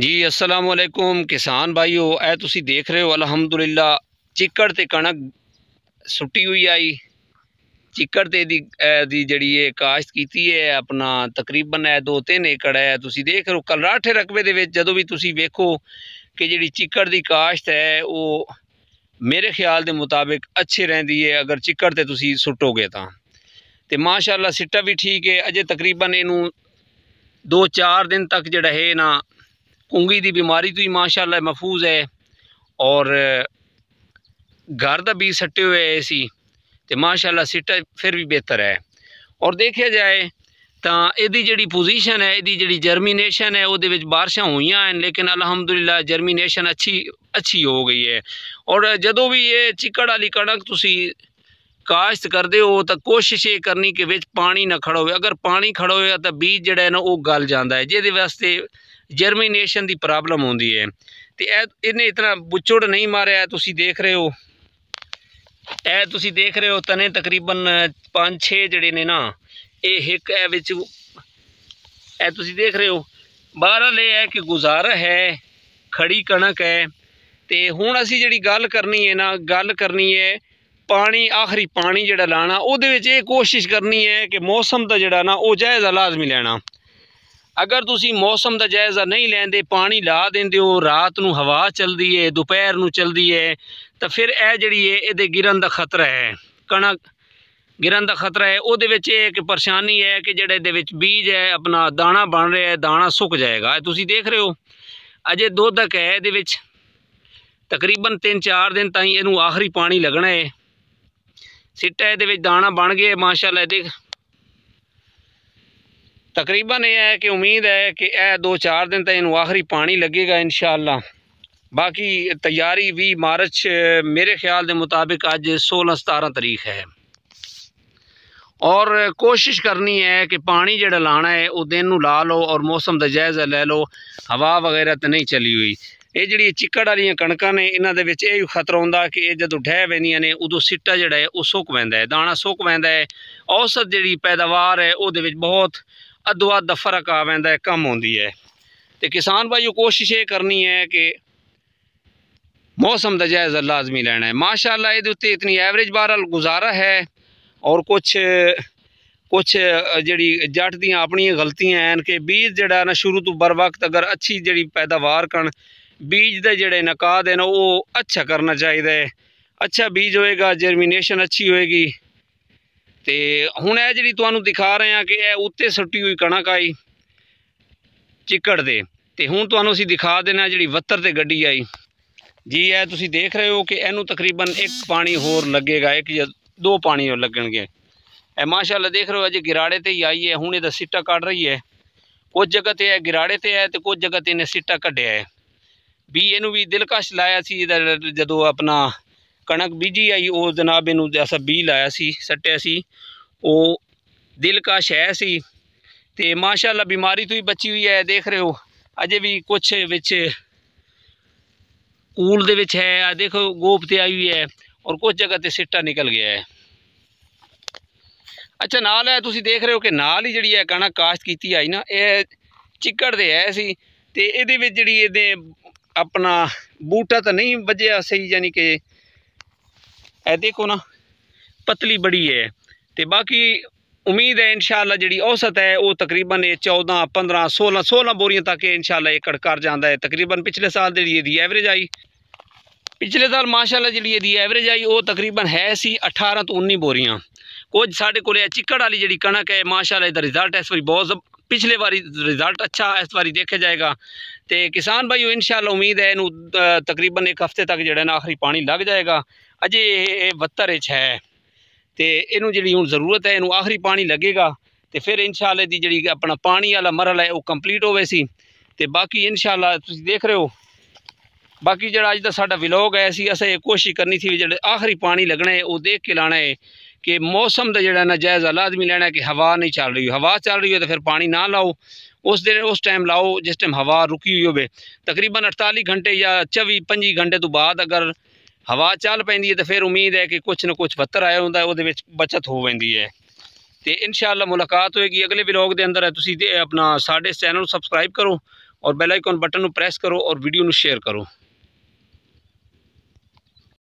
ਜੀ ਅਸਲਾਮ ਵਾਲੇਕੁਮ ਕਿਸਾਨ ਭਾਈਓ ਇਹ ਤੁਸੀਂ ਦੇਖ ਰਹੇ ਹੋ ਅਲਹਮਦੁਲਿਲਾ ਚਿੱਕੜ ਤੇ ਕਣਕ ਸੁੱਟੀ ਹੋਈ ਆਈ ਚਿੱਕੜ ਤੇ ਦੀ ਦੀ ਜਿਹੜੀ ਇਹ ਕਾਸ਼ਤ ਕੀਤੀ ਹੈ ਆਪਣਾ ਤਕਰੀਬਨ ਇਹ 2-3 ਏਕੜ ਹੈ ਤੁਸੀਂ ਦੇਖ ਰਹੇ ਹੋ ਕਲਰਾਠੇ ਰਕਬੇ ਦੇ ਵਿੱਚ ਜਦੋਂ ਵੀ ਤੁਸੀਂ ਵੇਖੋ ਕਿ ਜਿਹੜੀ ਚਿੱਕੜ ਦੀ ਕਾਸ਼ਤ ਹੈ ਉਹ ਮੇਰੇ ਖਿਆਲ ਦੇ ਮੁਤਾਬਿਕ ਅੱਛੇ ਰਹਿੰਦੀ ਹੈ ਅਗਰ ਚਿੱਕੜ ਤੇ ਤੁਸੀਂ ਸੁੱਟੋਗੇ ਤਾਂ ਤੇ ਮਾਸ਼ਾਅੱਲਾ ਸਿੱਟਾ ਵੀ ਠੀਕ ਹੈ ਅਜੇ ਤਕਰੀਬਨ ਇਹਨੂੰ 2-4 ਦਿਨ ਤੱਕ ਜਿਹੜਾ ਹੈ ਨਾ ਉਂਗਲੀ ਦੀ ਬਿਮਾਰੀ ਤੋਂ ਹੀ ਮਾਸ਼ਾਅੱਲਾ ਮਹਫੂਜ਼ ਹੈ ਔਰ ਘਰ ਦਾ ਵੀ ਸੱਟੇ ਹੋਏ ਸੀ ਤੇ ਮਾਸ਼ਾਅੱਲਾ ਸਿੱਟਾ ਫਿਰ ਵੀ ਬਿਹਤਰ ਹੈ ਔਰ ਦੇਖਿਆ ਜਾਏ ਤਾਂ ਇਹਦੀ ਜਿਹੜੀ ਪੋਜੀਸ਼ਨ ਹੈ ਇਹਦੀ ਜਿਹੜੀ ਜਰਮੀਨੇਸ਼ਨ ਹੈ ਉਹਦੇ ਵਿੱਚ ਬਾਰਿਸ਼ਾਂ ਹੋਈਆਂ ਹਨ ਲੇਕਿਨ ਅਲਹਮਦੁਲਿਲਾ ਜਰਮੀਨੇਸ਼ਨ ਅੱਛੀ ਅੱਛੀ ਹੋ ਗਈ ਹੈ ਔਰ ਜਦੋਂ ਵੀ ਇਹ ਚਿਕੜ ਵਾਲੀ ਕਣਕ ਤੁਸੀਂ ਕਾਸ਼ਤ ਕਰਦੇ ਹੋ ਤਾਂ ਕੋਸ਼ਿਸ਼ ਇਹ ਕਰਨੀ ਕਿ ਵਿੱਚ ਪਾਣੀ ਨਾ ਖੜਾ ਹੋਵੇ ਅਗਰ ਪਾਣੀ ਖੜਾ ਹੋਇਆ ਤਾਂ ਬੀਜ ਜਿਹੜਾ ਹੈ ਨਾ ਉਹ ਗਲ ਜਾਂਦਾ ਹੈ ਜਿਹਦੇ ਵਾਸਤੇ ਜਰਮੀਨੇਸ਼ਨ ਦੀ ਪ੍ਰੋਬਲਮ ਆਉਂਦੀ ਹੈ ਤੇ ਇਹ ਇਹਨੇ ਇਤਨਾ ਬੁੱਚੜ ਨਹੀਂ ਮਾਰਿਆ ਤੁਸੀਂ ਦੇਖ ਰਹੇ ਹੋ ਇਹ ਤੁਸੀਂ ਦੇਖ ਰਹੇ ਹੋ ਤਨੇ ਤਕਰੀਬਨ 5-6 ਜਿਹੜੇ ਨੇ ਨਾ ਇਹ ਇੱਕ ਇਹ ਵਿੱਚ ਇਹ ਤੁਸੀਂ ਦੇਖ ਰਹੇ ਹੋ ਬਹਰਾਲ ਇਹ ਹੈ ਕਿ ਗੁਜ਼ਾਰਾ ਹੈ ਖੜੀ ਕਣਕ ਹੈ ਤੇ ਹੁਣ ਅਸੀਂ ਜਿਹੜੀ ਗੱਲ ਕਰਨੀ ਹੈ ਨਾ ਗੱਲ ਕਰਨੀ ਹੈ ਪਾਣੀ ਆਖਰੀ ਪਾਣੀ ਜਿਹੜਾ ਲਾਣਾ ਉਹਦੇ ਵਿੱਚ ਇਹ ਕੋਸ਼ਿਸ਼ ਕਰਨੀ ਹੈ ਕਿ ਮੌਸਮ ਦਾ ਜਿਹੜਾ ਨਾ ਉਹ ਜਾਇਜ਼ਾ ਲਾਜ਼ਮੀ ਲੈਣਾ ਅਗਰ ਤੁਸੀਂ ਮੌਸਮ ਦਾ ਜਾਇਜ਼ਾ ਨਹੀਂ ਲੈਂਦੇ ਪਾਣੀ ਲਾ ਦਿੰਦੇ ਹੋ ਰਾਤ ਨੂੰ ਹਵਾ ਚੱਲਦੀ ਹੈ ਦੁਪਹਿਰ ਨੂੰ ਚੱਲਦੀ ਹੈ ਤਾਂ ਫਿਰ ਇਹ ਜਿਹੜੀ ਏ ਇਹਦੇ ਗਿਰਨ ਦਾ ਖਤਰਾ ਹੈ ਕਣਕ ਗਿਰਨ ਦਾ ਖਤਰਾ ਹੈ ਉਹਦੇ ਵਿੱਚ ਇਹ ਕਿ ਪਰੇਸ਼ਾਨੀ ਹੈ ਕਿ ਜਿਹੜੇ ਦੇ ਵਿੱਚ ਬੀਜ ਹੈ ਆਪਣਾ ਦਾਣਾ ਬਣ ਰਿਹਾ ਹੈ ਦਾਣਾ ਸੁੱਕ ਜਾਏਗਾ ਤੁਸੀਂ ਦੇਖ ਰਹੇ ਹੋ ਅਜੇ ਦੁੱਧ ਹੈ ਇਹਦੇ ਵਿੱਚ ਤਕਰੀਬਨ 3-4 ਦਿਨ ਤਾਈਂ ਇਹਨੂੰ ਆਖਰੀ ਪਾਣੀ ਲੱਗਣਾ ਹੈ ਸਿੱਟਾ ਇਹਦੇ ਵਿੱਚ ਦਾਣਾ ਬਣ ਗਿਆ ਮਾਸ਼ਾਅੱਲਾ तकरीबन यह है कि उम्मीद है कि यह दो चार दिन तक इन आखिरी पानी लगेगा इन शाला बाकी तैयारी भी मार्च मेरे ख्याल के मुताबिक अज सोलह सतारह तरीक है और कोशिश करनी है कि पानी जोड़ा लाना है वह दिन ला लो और मौसम का जायज़ा ले लो हवा वगैरह तो नहीं चली हुई ਇਹ ਜਿਹੜੀ ਚਿੱਕੜ ਵਾਲੀਆਂ ਕਣਕਾਂ ਨੇ ਇਹਨਾਂ ਦੇ ਵਿੱਚ ਇਹ ਖਤਰਾ ਹੁੰਦਾ ਕਿ ਇਹ ਜਦੋਂ ਢਹਿ ਪੈਂਦੀਆਂ ਨੇ ਉਦੋਂ ਸਿੱਟਾ ਜਿਹੜਾ ਹੈ ਉਹ ਸੁੱਕ ਪੈਂਦਾ ਹੈ ਦਾਣਾ ਸੁੱਕ ਪੈਂਦਾ ਹੈ ਔਸਤ ਜਿਹੜੀ ਪੈਦਾਵਾਰ ਹੈ ਉਹਦੇ ਵਿੱਚ ਬਹੁਤ ਅਦਵਾ ਦਾ ਫਰਕ ਆ ਪੈਂਦਾ ਹੈ ਕਮ ਹੁੰਦੀ ਹੈ ਤੇ ਕਿਸਾਨ ਭਾਈਓ ਕੋਸ਼ਿਸ਼ ਇਹ ਕਰਨੀ ਹੈ ਕਿ ਮੌਸਮ ਦਾ ਜਾਇਜ਼ਾ ਲਾਜ਼ਮੀ ਲੈਣਾ ਹੈ ਮਾਸ਼ਾਅੱਲਾ ਇਹਦੇ ਉੱਤੇ ਇਤਨੀ ਐਵਰੇਜ ਬਾਰਲ ਗੁਜ਼ਾਰਾ ਹੈ ਔਰ ਕੁਝ ਕੁਝ ਜਿਹੜੀ ਜੱਟ ਦੀਆਂ ਆਪਣੀਆਂ ਗਲਤੀਆਂ ਐਨ ਕਿ ਬੀਜ ਜਿਹੜਾ ਨਾ ਸ਼ੁਰੂ ਤੋਂ ਬਰ ਵਕਤ ਅਗਰ ਅੱਛੀ ਜਿਹੜੀ ਪੈਦਾਵਾਰ ਕਰਨ ਬੀਜ ਦੇ ਜਿਹੜੇ ਨਕਾਦ ਹਨ ਉਹ ਅੱਛਾ ਕਰਨਾ ਚਾਹੀਦਾ ਹੈ ਅੱਛਾ ਬੀਜ ਹੋਏਗਾ ਜਰਮੀਨੇਸ਼ਨ ਅੱਛੀ ਹੋਏਗੀ ਤੇ ਹੁਣ ਇਹ ਜਿਹੜੀ ਤੁਹਾਨੂੰ ਦਿਖਾ ਰਹੇ ਆ ਕਿ ਇਹ ਉੱਤੇ ਸੁੱਟੀ ਹੋਈ ਕਣਕ ਆਈ ਚਿੱਕੜ ਦੇ ਤੇ ਹੁਣ ਤੁਹਾਨੂੰ ਅਸੀਂ ਦਿਖਾ ਦੇਣਾ ਜਿਹੜੀ ਵੱਤਰ ਤੇ ਗੱਡੀ ਆਈ ਜੀ ਇਹ ਤੁਸੀਂ ਦੇਖ ਰਹੇ ਹੋ ਕਿ ਇਹਨੂੰ ਤਕਰੀਬਨ ਇੱਕ ਪਾਣੀ ਹੋਰ ਲੱਗੇਗਾ ਇੱਕ ਜਾਂ ਦੋ ਪਾਣੀ ਹੋਰ ਲੱਗਣਗੇ ਇਹ ਮਾਸ਼ਾਅੱਲਾ ਦੇਖ ਰਹੇ ਹੋ ਅਜੇ ਗਿਰਾੜੇ ਤੇ ਹੀ ਆਈ ਹੈ ਹੁਣ ਇਹਦਾ ਸਿੱਟਾ ਕੱਢ ਰਹੀ ਹੈ ਕੁਝ ਜਗ੍ਹਾ ਤੇ ਇਹ ਗਿਰਾੜੇ ਤੇ ਹੈ ਤੇ ਕੁਝ ਜਗ੍ਹਾ ਤੇ ਇਹਨੇ ਸਿੱਟਾ ਕੱਢਿਆ ਹੈ ਵੀ ਇਹਨੂੰ ਵੀ ਦਿਲਕਸ਼ ਲਾਇਆ ਸੀ ਜਦੋਂ ਆਪਣਾ ਕਣਕ ਬੀਜੀ ਆਈ ਉਹ ਜਨਾਬ ਇਹਨੂੰ ਅਸਾਂ ਬੀ ਲਾਇਆ ਸੀ ਸੱਟਿਆ ਸੀ ਉਹ ਦਿਲਕਸ਼ ਹੈ ਸੀ ਤੇ ਮਾਸ਼ਾਅੱਲਾ ਬਿਮਾਰੀ ਤੋਂ ਹੀ ਬਚੀ ਹੋਈ ਹੈ ਦੇਖ ਰਹੇ ਹੋ ਅਜੇ ਵੀ ਕੁਛ ਵਿੱਚ ਊਲ ਦੇ ਵਿੱਚ ਹੈ ਆ ਦੇਖੋ ਗੋਪ ਤੇ ਆਈ ਹੋਈ ਹੈ ਔਰ ਕੁਝ ਜਗ੍ਹਾ ਤੇ ਸਿੱਟਾ ਨਿਕਲ ਗਿਆ ਹੈ ਅੱਛਾ ਨਾਲ ਹੈ ਤੁਸੀਂ ਦੇਖ ਰਹੇ ਹੋ ਕਿ ਨਾਲ ਹੀ ਜਿਹੜੀ ਹੈ ਕਣਕ ਕਾਸ਼ਤ ਕੀਤੀ ਆਈ ਨਾ ਇਹ ਚਿੱਕੜ ਦੇ ਹੈ ਸੀ ਤੇ ਇਹਦੇ ਵਿੱਚ ਜਿਹੜੀ ਇਹਦੇ ਆਪਣਾ ਬੂਟਾ ਤਾਂ ਨਹੀਂ ਵਜਿਆ ਸਹੀ ਯਾਨੀ ਕਿ ਇਹ ਦੇਖੋ ਨਾ ਪਤਲੀ ਬੜੀ ਹੈ ਤੇ ਬਾਕੀ ਉਮੀਦ ਹੈ ਇਨਸ਼ਾਅੱਲਾ ਜਿਹੜੀ ਔਸਤ ਹੈ ਉਹ ਤਕਰੀਬਨ 14 15 16 16 ਬੋਰੀਆਂ ਤੱਕ ਇਨਸ਼ਾਅੱਲਾ ਏਕੜ ਕਰ ਜਾਂਦਾ ਹੈ ਤਕਰੀਬਨ ਪਿਛਲੇ ਸਾਲ ਦੇ ਲਈ ਇਹਦੀ ਐਵਰੇਜ ਆਈ ਪਿਛਲੇ ਸਾਲ ਮਾਸ਼ਾਅੱਲਾ ਜਿਹੜੀ ਇਹਦੀ ਐਵਰੇਜ ਆਈ ਉਹ ਤਕਰੀਬਨ ਹੈ ਸੀ 18 ਤੋਂ 19 ਬੋਰੀਆਂ ਕੁਝ ਸਾਡੇ ਕੋਲੇ ਚਿੱਕੜ ਵਾਲੀ ਜਿਹੜੀ ਕਣਕ ਹੈ ਮਾਸ਼ਾਅੱਲਾ ਇਹਦਾ ਰਿਜ਼ਲਟ ਇਸ ਵਾਰੀ ਬਹੁਤ ਪਿਛਲੇ ਵਾਰੀ ਰਿਜ਼ਲਟ ਅੱਛਾ ਇਸ ਵਾਰੀ ਦੇਖਿਆ ਜਾਏਗਾ ਤੇ ਕਿਸਾਨ ਭਾਈਓ ਇਨਸ਼ਾਅੱਲਾ ਉਮੀਦ ਹੈ ਇਹਨੂੰ ਤਕਰੀਬਨ ਇੱਕ ਹਫਤੇ ਤੱਕ ਜਿਹੜਾ ਨਾ ਆਖਰੀ ਪਾਣੀ ਲੱਗ ਜਾਏਗਾ ਅਜੇ ਇਹ 72 ਵਿੱਚ ਹੈ ਤੇ ਇਹਨੂੰ ਜਿਹੜੀ ਹੁਣ ਜ਼ਰੂਰਤ ਹੈ ਇਹਨੂੰ ਆਖਰੀ ਪਾਣੀ ਲੱਗੇਗਾ ਤੇ ਫਿਰ ਇਨਸ਼ਾਅੱਲਾ ਦੀ ਜਿਹੜੀ ਆਪਣਾ ਪਾਣੀ ਵਾਲਾ ਮਰਲ ਹੈ ਉਹ ਕੰਪਲੀਟ ਹੋਵੇ ਸੀ ਤੇ ਬਾਕੀ ਇਨਸ਼ਾਅੱਲਾ ਤੁਸੀਂ ਦੇਖ ਰਹੇ ਹੋ ਬਾਕੀ ਜਿਹੜਾ ਅੱਜ ਦਾ ਸਾਡਾ ਵਲੌਗ ਹੈ ਸੀ ਅਸੀਂ ਕੋਸ਼ਿਸ਼ ਕਰਨੀ ਸੀ ਜਿਹੜੇ ਆਖਰੀ ਪਾਣੀ ਲੱਗਣਾ ਹੈ ਉਹ ਦੇਖ ਕੇ ਲਾਣਾ ਹੈ ਕਿ ਮੌਸਮ ਦਾ ਜਿਹੜਾ ਨਾ ਲਾਜ਼ਮੀ ਲੈਣਾ ਕਿ ਹਵਾ ਨਹੀਂ ਚੱਲ ਰਹੀ ਹਵਾ ਚੱਲ ਰਹੀ ਹੋ ਤਾਂ ਫਿਰ ਪਾਣੀ ਨਾ ਲਾਓ ਉਸ ਦੇ ਉਸ ਟਾਈਮ ਲਾਓ ਜਿਸ ਟਾਈਮ ਹਵਾ ਰੁਕੀ ਹੋਈ ਹੋਵੇ ਤਕਰੀਬਨ 48 ਘੰਟੇ ਜਾਂ 24 25 ਘੰਟੇ ਤੋਂ ਬਾਅਦ ਅਗਰ ਹਵਾ ਚੱਲ ਪੈਂਦੀ ਹੈ ਤਾਂ ਫਿਰ ਉਮੀਦ ਹੈ ਕਿ ਕੁਝ ਨਾ ਕੁਝ ਬੱਤਰ ਆਇਆ ਹੁੰਦਾ ਉਹਦੇ ਵਿੱਚ ਬਚਤ ਹੋ ਜਾਂਦੀ ਹੈ ਤੇ ਇਨਸ਼ਾਅੱਲਾ ਮੁਲਾਕਾਤ ਹੋਏਗੀ ਅਗਲੇ ਵਲੌਗ ਦੇ ਅੰਦਰ ਤੁਸੀਂ ਆਪਣਾ ਸਾਡੇ ਚੈਨਲ ਨੂੰ ਸਬਸਕ੍ਰਾਈਬ ਕਰੋ ਔਰ ਬੈਲ ਆਈਕਨ ਬਟਨ ਨੂੰ ਪ੍ਰੈਸ ਕਰੋ ਔਰ ਵੀਡੀਓ ਨੂੰ ਸ਼ੇਅਰ ਕਰੋ